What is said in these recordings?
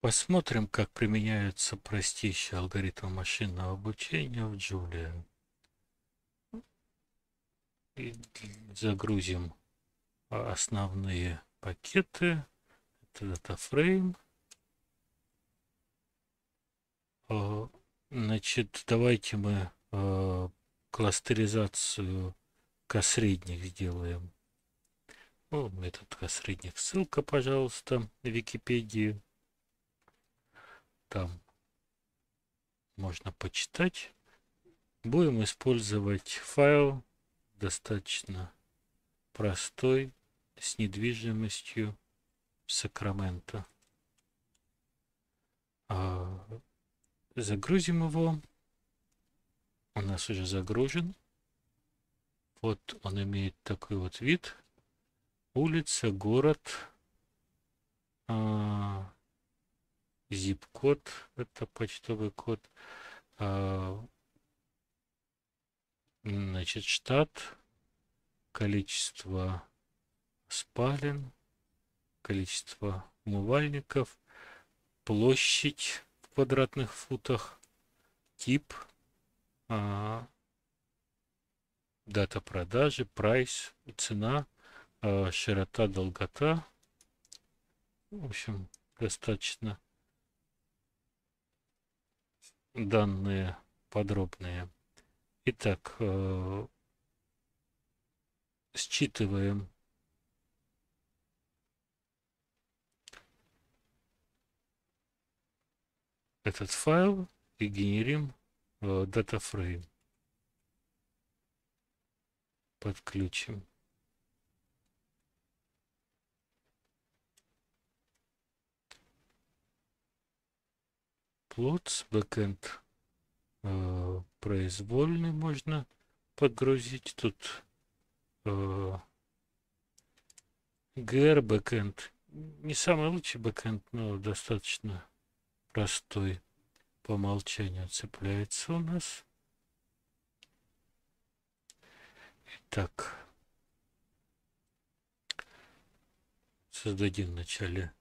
Посмотрим, как применяются простейшие алгоритмы машинного обучения в Julia. загрузим основные пакеты. Это DataFrame. А, значит, давайте мы а, кластеризацию косредних сделаем. Ну, этот косредник ссылка, пожалуйста, на Википедию там можно почитать. Будем использовать файл достаточно простой с недвижимостью Сакрамента. Загрузим его. У нас уже загружен. Вот он имеет такой вот вид. Улица, город, а, zip-код, это почтовый код, а, значит, штат, количество спален, количество умывальников, площадь в квадратных футах, тип, а, дата продажи, прайс, цена, а, широта, долгота. В общем, достаточно данные подробные. Итак, э, считываем этот файл и генерим э, датафрейм. Подключим. Плотс, бэкенд э, произвольный можно подгрузить. Тут э, гр бэкенд Не самый лучший бэкенд но достаточно простой. По умолчанию цепляется у нас. Итак, создадим вначале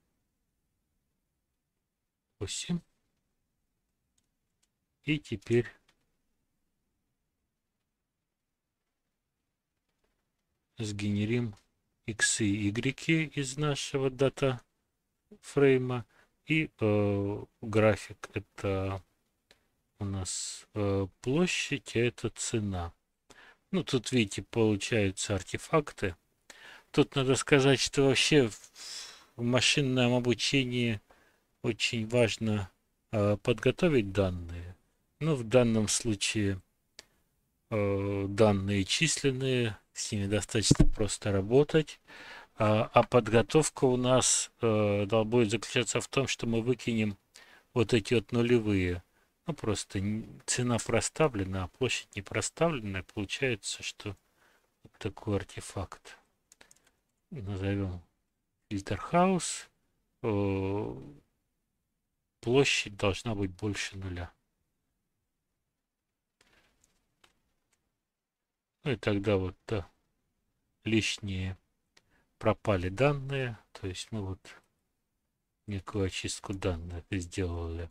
8. И теперь сгенерим x и y из нашего дата фрейма. И э, график это у нас э, площадь, а это цена. Ну, тут, видите, получаются артефакты. Тут надо сказать, что вообще в машинном обучении очень важно э, подготовить данные. Ну, в данном случае э, данные численные, с ними достаточно просто работать. А, а подготовка у нас э, будет заключаться в том, что мы выкинем вот эти вот нулевые. Ну, просто цена проставлена, а площадь не проставлена. Получается, что вот такой артефакт. Назовем фильтрхаус. Э, площадь должна быть больше нуля. Ну и тогда вот да, лишние пропали данные. То есть мы вот некую очистку данных сделали.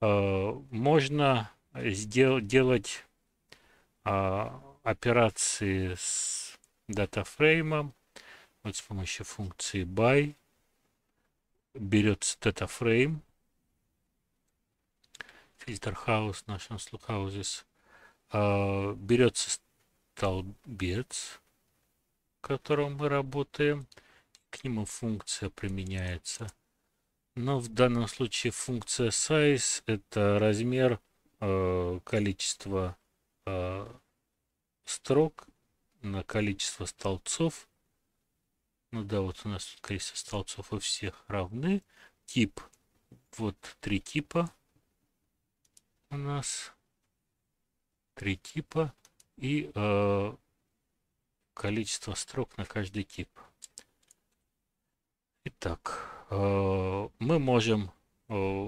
А, можно сдел делать а, операции с датафреймом. Вот с помощью функции by берется датафрейм. Фильтр хаус в нашем слухаузе а, берется столбец, в котором мы работаем. К нему функция применяется. Но в данном случае функция size это размер э, количества э, строк на количество столбцов. Ну да, вот у нас количество столбцов у всех равны. Тип. Вот три типа у нас. Три типа и э, количество строк на каждый тип. Итак, э, мы можем э,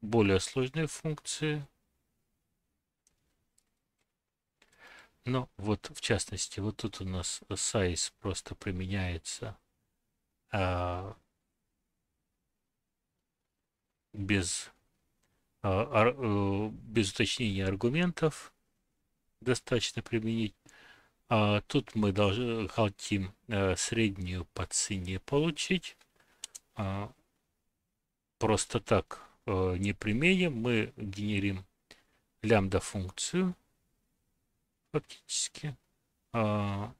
более сложные функции. Но вот в частности, вот тут у нас size просто применяется э, без, э, э без уточнения аргументов достаточно применить. А тут мы должны, хотим э, среднюю по цене получить. А, просто так э, не применим. Мы генерим лямбда функцию фактически. А,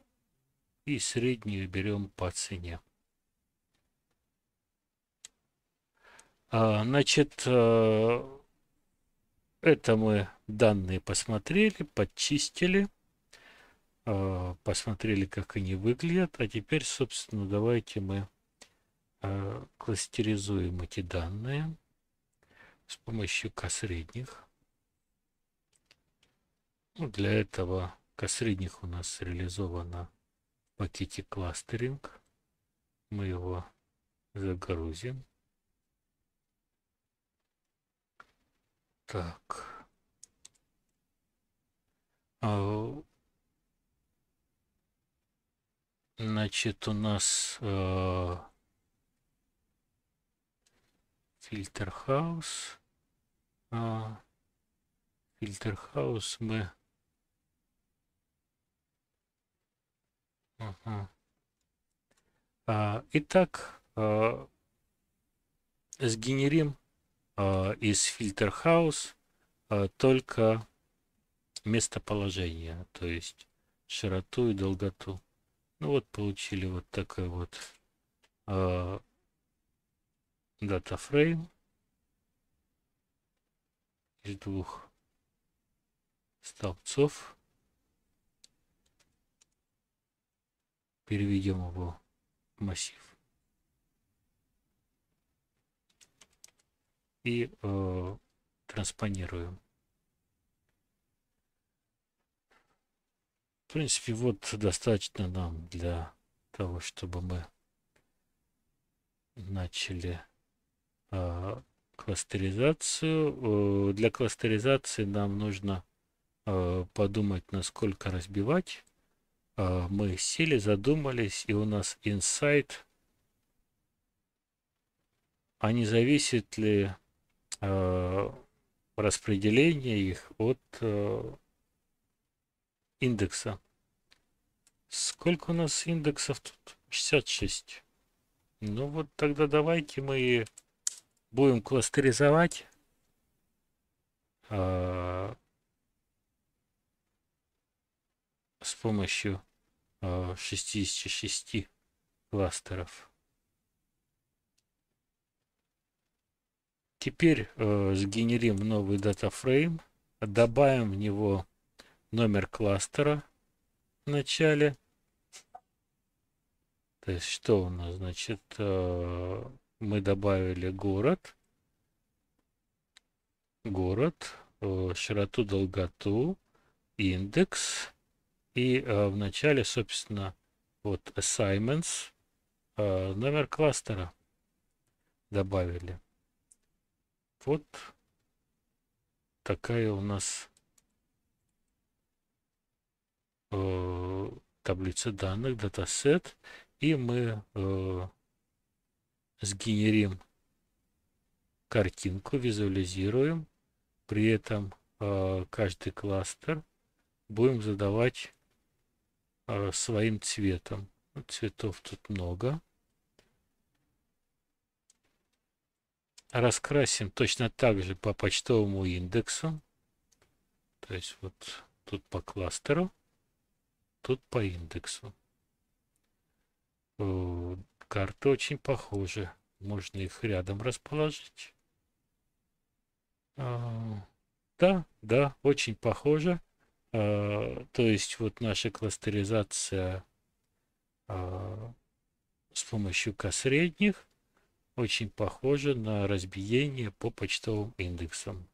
и среднюю берем по цене. А, значит, э, это мы данные посмотрели, подчистили, э, посмотрели, как они выглядят. А теперь, собственно, давайте мы э, кластеризуем эти данные с помощью косредних. Ну, для этого косредних у нас реализовано в пакете кластеринг. Мы его загрузим. Так. А, значит, у нас э, фильтр хаус. Э, фильтр хаус мы... Ага. А, итак, э, сгенерим э, из фильтр хаус э, только местоположение, то есть широту и долготу. Ну вот получили вот такой вот э, датафрейм из двух столбцов. Переведем его в массив. И э, транспонируем. принципе, вот достаточно нам для того, чтобы мы начали э, кластеризацию. Э, для кластеризации нам нужно э, подумать, насколько разбивать. Э, мы сели, задумались, и у нас инсайт. А не зависит ли э, распределение их от э, индекса? Сколько у нас индексов тут? 66. Ну вот тогда давайте мы будем кластеризовать. А, с помощью а, 66 кластеров. Теперь э, сгенерим новый датафрейм, добавим в него номер кластера, начале. То есть что у нас? Значит, э, мы добавили город. Город, э, широту, долготу, индекс. И э, в начале, собственно, вот assignments, номер кластера добавили. Вот такая у нас э, таблицы данных, датасет, и мы э, сгенерим картинку, визуализируем. При этом э, каждый кластер будем задавать э, своим цветом. Ну, цветов тут много. Раскрасим точно так же по почтовому индексу. То есть вот тут по кластеру тут по индексу. Э, карты очень похожи. Можно их рядом расположить. Э, да, да, очень похоже. Э, то есть вот наша кластеризация с помощью К-средних очень похожа на разбиение по почтовым индексам.